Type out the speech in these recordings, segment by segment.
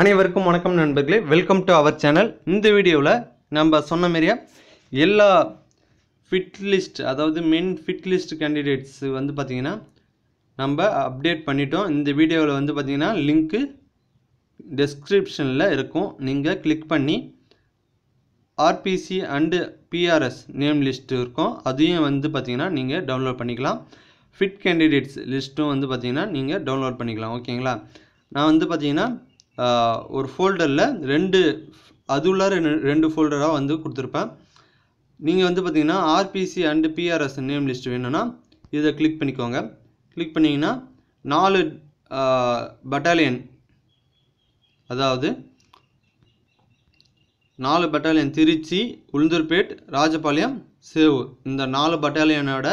அனைவருக்கும் வணக்கம் நண்பர்களே வெல்கம் டு அவர் சேனல் இந்த வீடியோவில் நம்ம சொன்ன மாதிரியே எல்லா ஃபிட் லிஸ்ட் அதாவது மென் ஃபிட் லிஸ்ட் கேண்டிடேட்ஸ் வந்து பார்த்திங்கன்னா நம்ம அப்டேட் பண்ணிட்டோம் இந்த வீடியோவில் வந்து பார்த்திங்கன்னா லிங்க்கு டெஸ்கிரிப்ஷனில் இருக்கும் நீங்கள் கிளிக் பண்ணி R P C and P R S name list இருக்கும் அதையும் வந்து பார்த்திங்கன்னா நீங்கள் டவுன்லோட் பண்ணிக்கலாம் ஃபிட் கேண்டிடேட்ஸ் லிஸ்ட்டும் வந்து பார்த்திங்கன்னா நீங்கள் டவுன்லோட் பண்ணிக்கலாம் ஓகேங்களா நான் வந்து பார்த்திங்கன்னா ஒரு ஃபோல்டரில் ரெண்டு அது உள்ளார ரெண்டு ஃபோல்டராக வந்து கொடுத்துருப்பேன் நீங்கள் வந்து பார்த்தீங்கன்னா R P C and P R S name list வேணும்னா இதை கிளிக் பண்ணிக்கோங்க கிளிக் பண்ணிங்கன்னா நாலு பட்டாலியன் அதாவது நாலு பட்டாலியன் திருச்சி உளுந்தூர்பேட் ராஜபாளையம் சேவு இந்த நாலு பட்டாலியனோட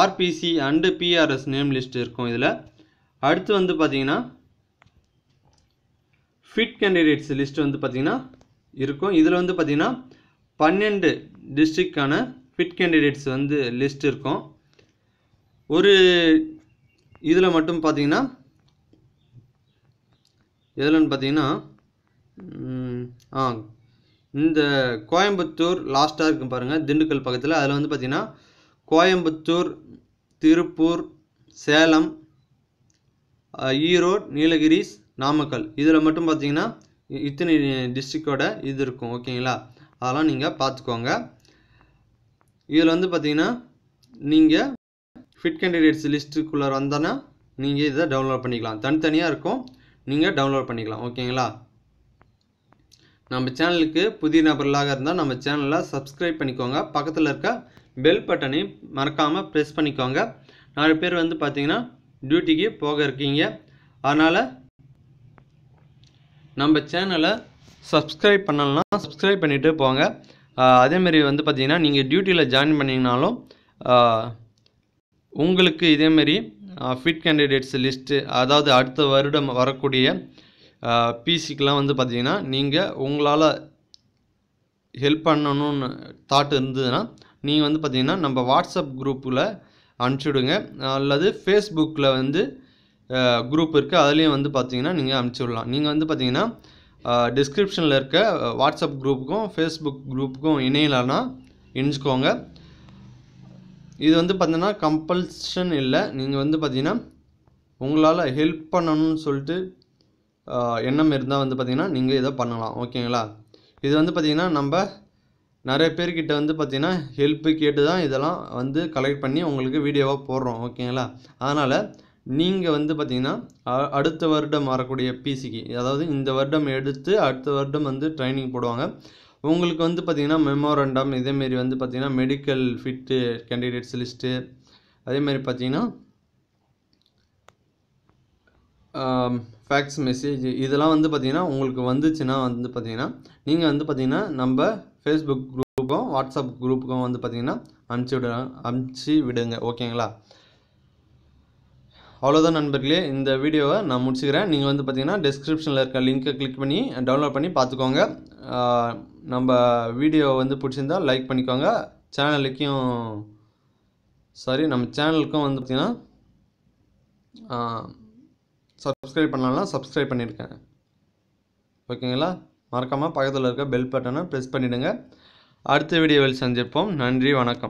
R P C and P R S name list இருக்கும் இதில் அடுத்து வந்து பார்த்தீங்கன்னா ஃபிட் கேண்டிடேட்ஸ் லிஸ்ட் வந்து பார்த்திங்கன்னா இருக்கும் இதில் வந்து பார்த்திங்கன்னா பன்னெண்டு டிஸ்ட்ரிக்டான ஃபிட் கேண்டிடேட்ஸ் வந்து லிஸ்ட் இருக்கும் ஒரு இதில் மட்டும் பார்த்திங்கன்னா எதுலன்னு பார்த்தீங்கன்னா ஆ இந்த கோயம்புத்தூர் லாஸ்ட்டாக இருக்கும் பாருங்கள் திண்டுக்கல் பக்கத்தில் அதில் வந்து பார்த்திங்கன்னா கோயம்புத்தூர் திருப்பூர் சேலம் ஈரோடு நீலகிரிஸ் நாமக்கல் இதில் மட்டும் பார்த்தீங்கன்னா இத்தனை டிஸ்ட்ரிக்டோட இது இருக்கும் ஓகேங்களா அதெல்லாம் நீங்கள் பார்த்துக்கோங்க இதில் வந்து பார்த்தீங்கன்னா நீங்கள் ஃபிட் கேண்டிடேட்ஸ் லிஸ்ட்டுக்குள்ளே வந்தோன்னா நீங்கள் இதை டவுன்லோட் பண்ணிக்கலாம் தனித்தனியாக இருக்கும் நீங்கள் டவுன்லோட் பண்ணிக்கலாம் ஓகேங்களா நம்ம சேனலுக்கு புதிய நபர்களாக இருந்தால் நம்ம சேனலில் சப்ஸ்கிரைப் பண்ணிக்கோங்க பக்கத்தில் இருக்க பெல் பட்டனையும் மறக்காமல் ப்ரெஸ் பண்ணிக்கோங்க நாலு பேர் வந்து பார்த்திங்கன்னா டியூட்டிக்கு போக இருக்கீங்க அதனால் நம்ம சேனலை சப்ஸ்கிரைப் பண்ணலாம் சப்ஸ்கிரைப் பண்ணிவிட்டு போங்க அதேமாரி வந்து பார்த்திங்கன்னா நீங்கள் டியூட்டியில் ஜாயின் பண்ணிங்கனாலும் உங்களுக்கு இதேமாரி ஃபிட் கேண்டிடேட்ஸ் லிஸ்ட்டு அதாவது அடுத்த வருடம் வரக்கூடிய பிசிக்கெலாம் வந்து பார்த்திங்கன்னா நீங்கள் உங்களால் ஹெல்ப் பண்ணணும்னு தாட் இருந்ததுன்னா நீங்கள் வந்து பார்த்திங்கன்னா நம்ம வாட்ஸ்அப் குரூப்பில் அனுப்பிச்சுடுங்க அல்லது ஃபேஸ்புக்கில் வந்து குரூப் இருக்குது அதுலேயும் வந்து பார்த்தீங்கன்னா நீங்கள் அனுப்பிச்சி விடலாம் நீங்கள் வந்து பார்த்தீங்கன்னா டிஸ்கிரிப்ஷனில் இருக்க வாட்ஸ்அப் குரூப்புக்கும் ஃபேஸ்புக் குரூப்புக்கும் இணையலானா இணைஞ்சிக்கோங்க இது வந்து பார்த்தீங்கன்னா கம்பல்ஷன் இல்லை நீங்கள் வந்து பார்த்தீங்கன்னா உங்களால் ஹெல்ப் பண்ணணும்னு சொல்லிட்டு எண்ணம் இருந்தால் வந்து பார்த்தீங்கன்னா நீங்கள் இதை பண்ணலாம் ஓகேங்களா இது வந்து பார்த்திங்கன்னா நம்ம நிறைய பேர்கிட்ட வந்து பார்த்திங்கன்னா ஹெல்ப்பு கேட்டு தான் இதெல்லாம் வந்து கலெக்ட் பண்ணி உங்களுக்கு வீடியோவாக போடுறோம் ஓகேங்களா அதனால் நீங்கள் வந்து பார்த்தீங்கன்னா அடுத்த வருடம் வரக்கூடிய பிசிக்கு அதாவது இந்த வருடம் எடுத்து அடுத்த வருடம் வந்து ட்ரைனிங் போடுவாங்க உங்களுக்கு வந்து பார்த்திங்கன்னா மெமோரண்டம் இதேமாரி வந்து பார்த்தீங்கன்னா மெடிக்கல் ஃபிட்டு கேண்டிடேட்ஸ் லிஸ்ட்டு அதேமாரி பார்த்தீங்கன்னா ஃபேக்ஸ் மெசேஜ் இதெல்லாம் வந்து பார்த்தீங்கன்னா உங்களுக்கு வந்துச்சுன்னா வந்து பார்த்தீங்கன்னா நீங்கள் வந்து பார்த்தீங்கன்னா நம்ம ஃபேஸ்புக் குரூப்பும் வாட்ஸ்அப் குரூப்புக்கும் வந்து பார்த்தீங்கன்னா அனுப்பிச்சி விட அனுப்பிச்சி விடுங்க ஓகேங்களா அவ்வளோதான் நண்பர்களே இந்த வீடியோவை நான் முடிச்சுக்கிறேன் நீங்கள் வந்து பார்த்தீங்கன்னா டிஸ்கிரிப்ஷனில் இருக்க லிங்க்கை கிளிக் பண்ணி டவுன்லோட் பண்ணி பார்த்துக்கோங்க நம்ம வீடியோ வந்து பிடிச்சிருந்தால் லைக் பண்ணிக்கோங்க சேனலுக்கும் சாரி நம்ம சேனலுக்கும் வந்து பார்த்திங்கன்னா சப்ஸ்கிரைப் பண்ணலாம் சப்ஸ்கிரைப் பண்ணியிருக்கேன் ஓகேங்களா மறக்காமல் பக்கத்தில் இருக்க பெல் பட்டனை ப்ரெஸ் பண்ணிவிடுங்க அடுத்த வீடியோவில் சந்திப்போம் நன்றி வணக்கம்